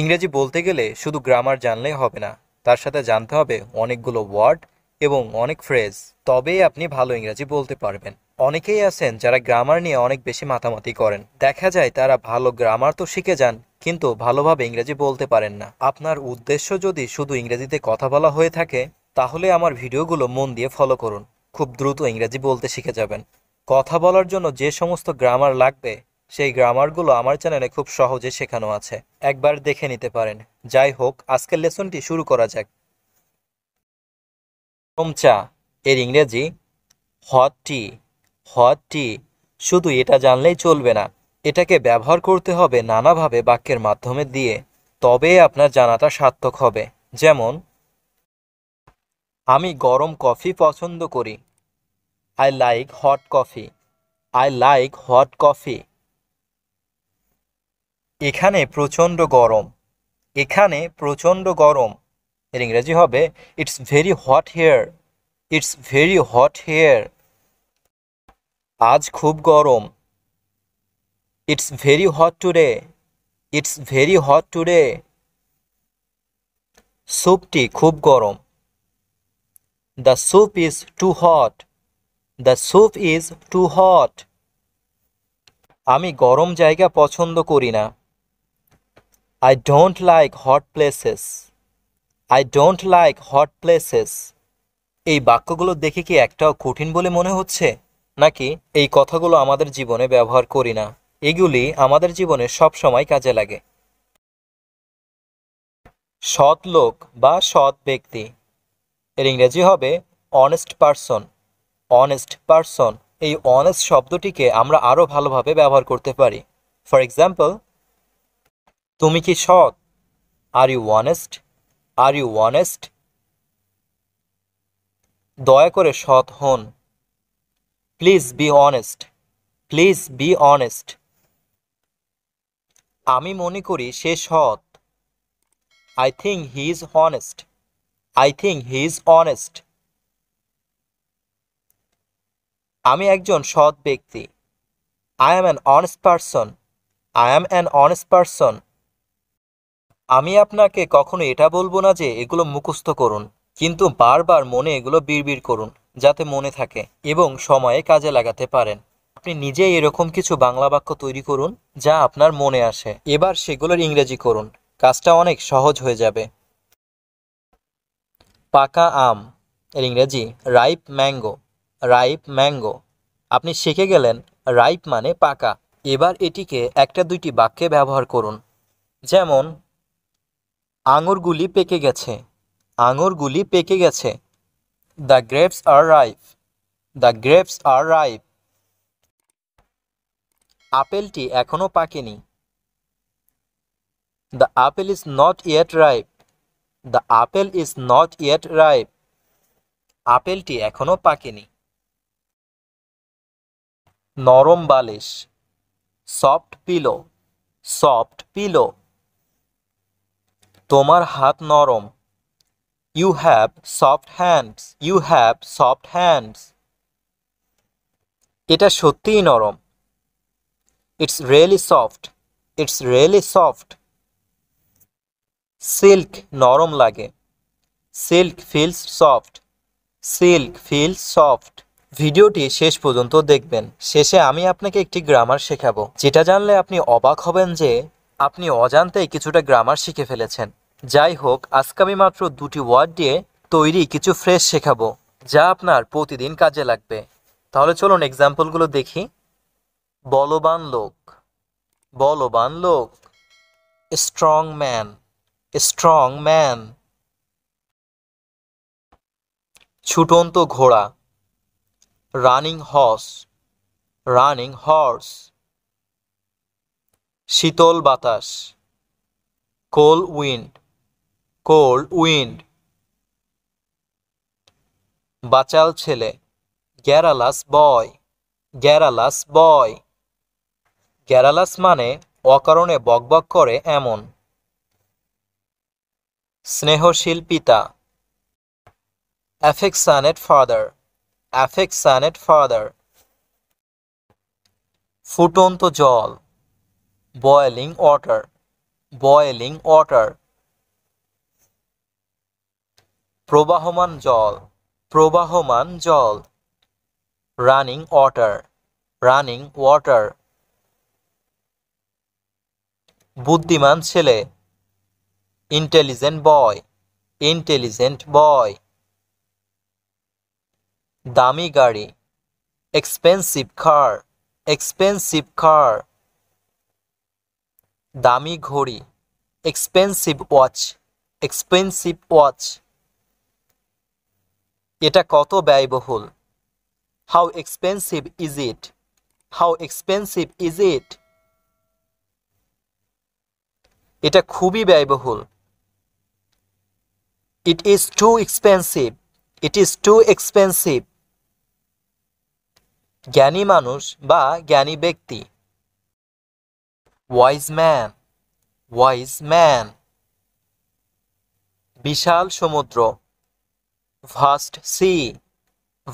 ইংরেজি বলতে গেলে শুধু গ্রামার জানলেই হবে না তার সাথে জানতে হবে অনেকগুলো ওয়ার্ড এবং অনেক ফ্রেজ তবেই আপনি ভালো ইংরেজি বলতে পারবেন অনেকেই আছেন যারা গ্রামার নিয়ে অনেক বেশি মাতামাতি করেন দেখা যায় তারা ভালো গ্রামার তো শিখে যান কিন্তু ভালোভাবে ইংরেজি বলতে পারেন না আপনার উদ্দেশ্য যদি শুধু ইংরেজিতে কথা বলা হয়ে থাকে তাহলে আমার ভিডিওগুলো মন দিয়ে ফলো করুন খুব দ্রুত ইংরেজি বলতে শিখে যাবেন কথা বলার জন্য যে সমস্ত গ্রামার লাগবে সেই গ্রামারগুলো আমার চ্যানেলে খুব সহজে শেখানো আছে একবার দেখে নিতে পারেন যাই হোক আজকের লেসনটি শুরু করা যাক চমচা এর ইংরেজি হট টি হট টি শুধু এটা জানলেই চলবে না এটাকে ব্যবহার করতে হবে নানাভাবে বাক্যের মাধ্যমে দিয়ে তবে আপনার জানাটা সার্থক হবে যেমন আমি গরম কফি পছন্দ করি I like hot coffee I like hot coffee এখানে প্রচণ্ড গরম এখানে প্রচণ্ড গরম এর ইংরেজি হবে it's very hot here it's very hot here আজ খুব গরম it's very hot today it's very hot today স্যুপটি খুব গরম the soup is too hot the soup is too hot আমি গরম জায়গা পছন্দ করি না I don't like hot places. I don't like hot places. এই বাক্যগুলো দেখে কি একটাও কঠিন বলে মনে হচ্ছে নাকি এই কথাগুলো আমাদের জীবনে ব্যবহার করি না এগুলি আমাদের জীবনে সব সময় কাজে লাগে সৎ লোক বা সৎ ব্যক্তি এর ইংরেজি হবে অনেস্ট পারসন অনেস্ট পারসন এই অনেস্ট শব্দটিকে আমরা আরও ভালোভাবে ব্যবহার করতে পারি ফর এক্সাম্পল তুমি কি সৎ are you honest are you honest দয়া করে সৎ হন please be honest please be honest আমি মনে করি সে সৎ I think he is honest I think he is honest আমি একজন সৎ ব্যক্তি I am an honest person I am an honest person আমি আপনাকে কখনো এটা বলবো না যে এগুলো মুখস্থ করুন কিন্তু বারবার মনে এগুলো বিড়বিড় করুন যাতে মনে থাকে এবং সময়ে কাজে লাগাতে পারেন আপনি নিজেই এরকম কিছু বাংলা বাক্য তৈরি করুন যা আপনার মনে আসে এবার সেগুলোর ইংরেজি করুন কাজটা অনেক সহজ হয়ে যাবে পাকা আম এর ইংরেজি রাইপ ম্যাঙ্গো রাইপ ম্যাঙ্গো আপনি শিখে গেলেন রাইপ মানে পাকা এবার এটিকে একটা দুইটি বাক্যে ব্যবহার করুন যেমন আঙুরগুলি পেকে গেছে আঙুরগুলি পেকে গেছে the grapes are ripe the grapes are ripe আপেলটি এখনও পাকেনি the apple is not yet ripe the apple is not yet ripe আপেলটি এখনও পাকেনি নরম বালিশ সফট পিলো সফট পিলো তোমার হাত নরম you have soft hands you have soft hands এটা সত্যিই নরম it's really soft it's really soft silk নরম লাগে silk feels soft silk feels soft ভিডিওটি শেষ পর্যন্ত দেখবেন শেষে আমি আপনাকে একটি গ্রামার শেখাবো যেটা জানলে আপনি অবাক হবেন যে আপনি অজান্তেই কিছুটা গ্রামার শিখে ফেলেছেন যাই হোক আজকে আমি মাত্র দুটি ওয়ার্ড দিয়ে তৈরি কিছু ফ্রেশ শেখাবো যা আপনার প্রতিদিন কাজে লাগবে তাহলে চলুন এক্সাম্পলগুলো দেখি বলবান লোক বলবান লোক স্ট্রং ম্যান স্ট্রং ম্যান ছুটন্ত ঘোড়া রানিং হর্স রানিং হর্স শীতল বাতাস কোল উইন্ড কোল্ড উইন্ড বাচাল ছেলে গ্যারালাস বয় গ্যারালাস বয় গ্যারালাস মানে অকারণে বকবক করে এমন স্নেহশীল পিতা অ্যাফেকশানেট ফাদার অ্যাফেকশানেট ফাদার ফুটন্ত জল boiling water boiling water প্রবাহমান জল প্রবাহমান জল রানিং ওয়াটার রানিং ওয়াটার বুদ্ধিমান ছেলে ইন্টেলিজেন্ট বয় ইন্টেলিজেন্ট বয় দামি গাড়ি এক্সপেন্সিভ কার এক্সপেন্সিভ কার দামি ঘড়ি এক্সপেন্সিভ ওয়াচ এক্সপেন্সিভ ওয়াচ এটা কত ব্যয়বহুল how expensive is it how expensive is it এটা খুবই ব্যয়বহুল it is too expensive it is too expensive জ্ঞানী মানুষ বা জ্ঞানী ব্যক্তি ওয়াইজ ম্যান ওয়াইজ ম্যান বিশাল সমুদ্র ভাস্ট সি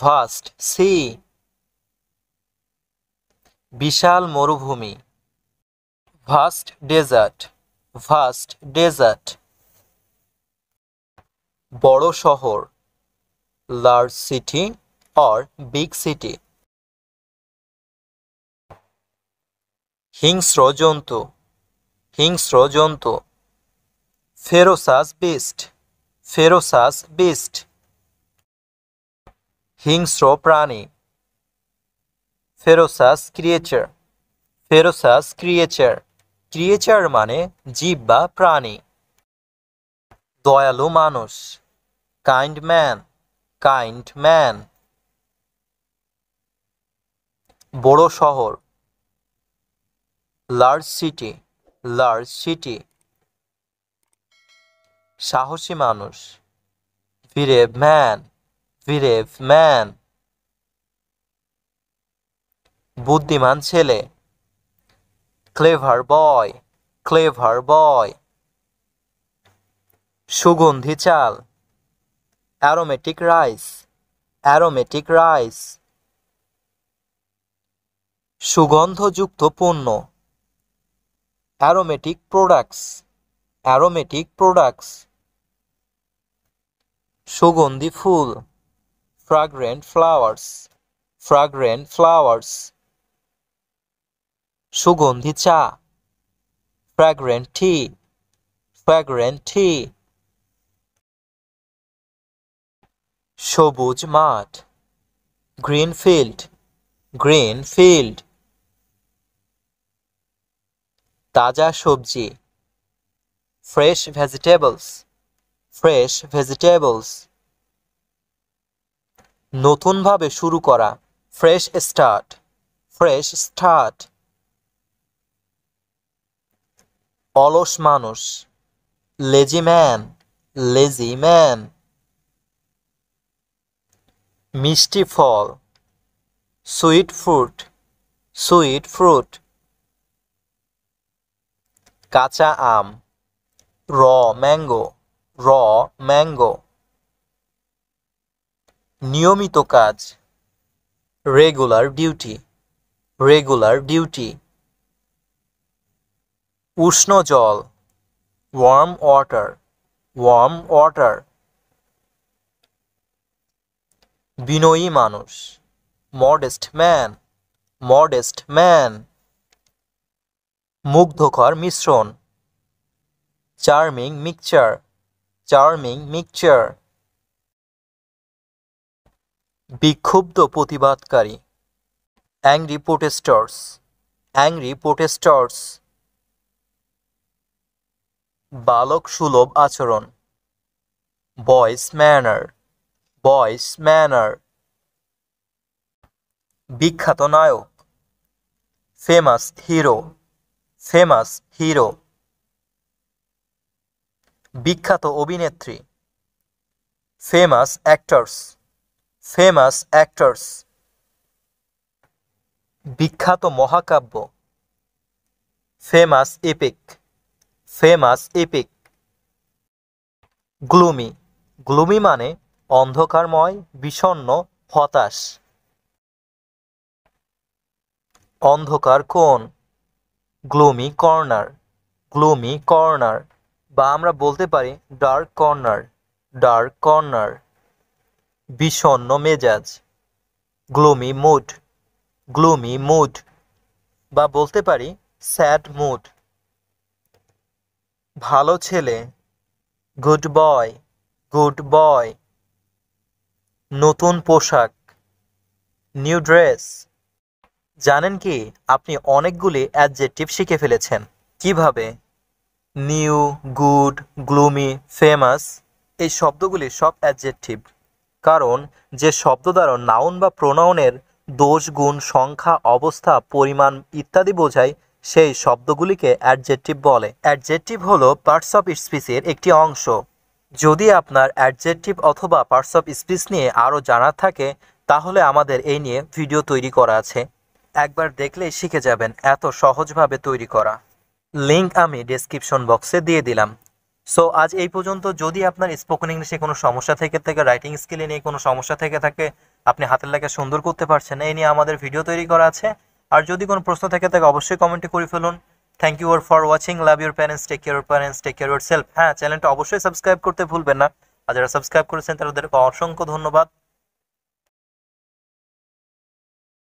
ভাস্ট সি বিশাল মরুভূমি ভাস্ট ডেজার্ট ভাস্ট ডেজার্ট বড় শহর large city or big city হিংস্র জন্তু হিংস্র জন্তু ফেরোসাস বিস্ট ফেরোসাস বিস্ট হিংস্র প্রাণী ferocious creature ferocious creature creature মানে জীব বা প্রাণী দয়ালু মানুষ কাইন্ড ম্যান কাইন্ড ম্যান বড় শহর লার্জ সিটি লার্জ সিটি সাহসী মানুষ ভিরেভ ম্যান ভিরেভ ম্যান বুদ্ধিমান ছেলে ক্লেভার বয় ক্লেভার বয় সুগন্ধি চাল অ্যারোমেটিক রাইস অ্যারোমেটিক রাইস সুগন্ধযুক্ত পণ্য অ্যারোমেটিক প্রোডাক্টস অ্যারোমেটিক প্রোডাক্টস সুগন্ধি ফুল ফ্রাগ্রেন্ট ফ্লাওয়ার্স ফ্রাগ্রেন্ট ফ্লাওয়ার্স সুগন্ধি চা ফ্র্যাগ্রেন্ট টি ফ্র্যাগ্রেন্ট টি সবুজ মাঠ গ্রিন ফিল্ড গ্রিন ফিল্ড তাজা সবজি ফ্রেশ ভেজিটেবলস ফ্রেশ ভেজিটেবলস নতুনভাবে শুরু করা ফ্রেশ স্টার্ট ফ্রেশ স্টার্ট অলস মানুষ লেজি ম্যান লেজি ম্যান মিষ্টি ফল সুইট ফ্রুট সুইট ফ্রুট কাঁচা আম র ম্যাঙ্গো র ম্যাঙ্গো নিয়মিত কাজ রেগুলার ডিউটি রেগুলার ডিউটি উষ্ণ জল ওয়ার্ম ওয়াটার ওয়ার্ম ওয়াটার বিনয়ী মানুষ মডেস্ট ম্যান মডেস্ট ম্যান মুগ্ধকর মিশ্রণ চার্মিং মিক্সচার চার্মিং মিক্সচার বিক্ষুব্ধ প্রতিবাদকারী অ্যাংরি প্রোটেস্টার্স অ্যাংরি প্রোটেস্টার্স বালক সুলভ আচরণ বয়স ম্যানার বয়স ম্যানার বিখ্যাত নায়ক ফেমাস হিরো ফেমাস হিরো বিখ্যাত অভিনেত্রী ফেমাস অ্যাক্টার্স ফেমাস অ্যাক্টার্স বিখ্যাত মহাকাব্য famous epic famous epic gloomy gloomy মানে অন্ধকারময় বিষণ্ন হতাশ অন্ধকার কোণ গ্লোমি কর্নার গ্লোমি কর্নার বা আমরা বলতে পারি ডার্ক কর্নার ডার্ক কর্নার বিষণ্ন মেজাজ গ্লোমি মুড গ্লোমি মুড বা বলতে পারি স্যাড মুড ভালো ছেলে গুড বয় গুড বয় নতুন পোশাক নিউ ড্রেস জানেন কি আপনি অনেকগুলি অ্যাডজেক্টিভ শিখে ফেলেছেন কিভাবে নিউ গুড গ্লুমি ফেমাস এই শব্দগুলি সব অ্যাডজেক্টিভ কারণ যে শব্দ দ্বারা নাউন বা প্রোনাউনের দোষ গুণ সংখ্যা অবস্থা পরিমাণ ইত্যাদি বোঝায় সেই শব্দগুলিকে অ্যাডজেক্টিভ বলে অ্যাডজেক্টিভ হল পার্টস অফ স্পিসের একটি অংশ যদি আপনার অ্যাডজেক্টিভ অথবা পার্টস অফ স্পিচ নিয়ে আরও জানার থাকে তাহলে আমাদের এই নিয়ে ভিডিও তৈরি করা আছে একবার দেখলেই শিখে যাবেন এত সহজভাবে তৈরি করা লিঙ্ক আমি ডিসক্রিপশন বক্সে দিয়ে দিলাম সো আজ এই পর্যন্ত যদি আপনার স্পোকেন ইংলিশে কোনো সমস্যা থেকে থাকে রাইটিং স্কিলে নিয়ে কোনো সমস্যা থেকে থাকে আপনি হাতের লেখা সুন্দর করতে পারছেন এই নিয়ে আমাদের ভিডিও তৈরি করা আছে আর যদি কোনো প্রশ্ন থেকে থাকে অবশ্যই কমেন্টে করে ফেলুন thank you for watching love your parents take care parents take care self হ্যাঁ চ্যানেলটা অবশ্যই সাবস্ক্রাইব করতে ভুলবেন না আর যারা সাবস্ক্রাইব করেছেন তাদেরকে অসংখ্য ধন্যবাদ